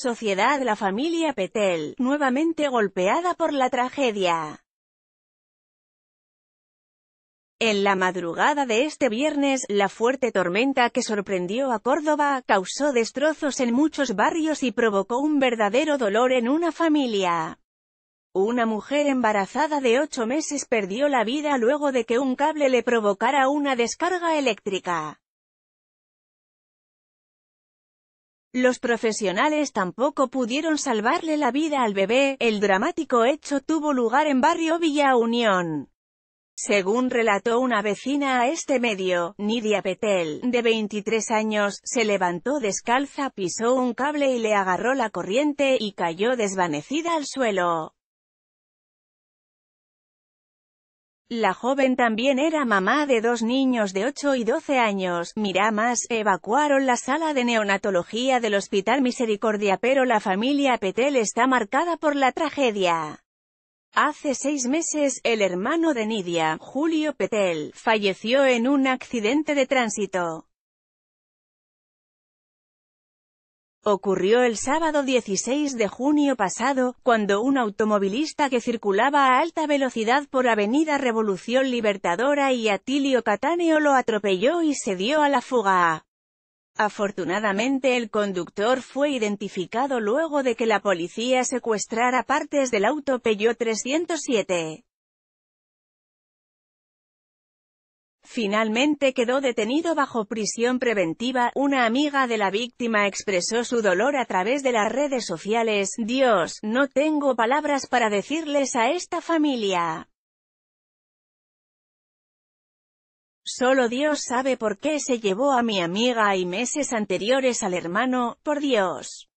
sociedad la familia Petel, nuevamente golpeada por la tragedia. En la madrugada de este viernes, la fuerte tormenta que sorprendió a Córdoba causó destrozos en muchos barrios y provocó un verdadero dolor en una familia. Una mujer embarazada de ocho meses perdió la vida luego de que un cable le provocara una descarga eléctrica. Los profesionales tampoco pudieron salvarle la vida al bebé, el dramático hecho tuvo lugar en barrio Villa Unión. Según relató una vecina a este medio, Nidia Petel, de 23 años, se levantó descalza, pisó un cable y le agarró la corriente, y cayó desvanecida al suelo. La joven también era mamá de dos niños de 8 y 12 años. Miramas evacuaron la sala de neonatología del Hospital Misericordia pero la familia Petel está marcada por la tragedia. Hace seis meses, el hermano de Nidia, Julio Petel, falleció en un accidente de tránsito. Ocurrió el sábado 16 de junio pasado, cuando un automovilista que circulaba a alta velocidad por Avenida Revolución Libertadora y Atilio Cataneo lo atropelló y se dio a la fuga. Afortunadamente el conductor fue identificado luego de que la policía secuestrara partes del auto Peugeot 307. Finalmente quedó detenido bajo prisión preventiva, una amiga de la víctima expresó su dolor a través de las redes sociales, Dios, no tengo palabras para decirles a esta familia. Solo Dios sabe por qué se llevó a mi amiga y meses anteriores al hermano, por Dios.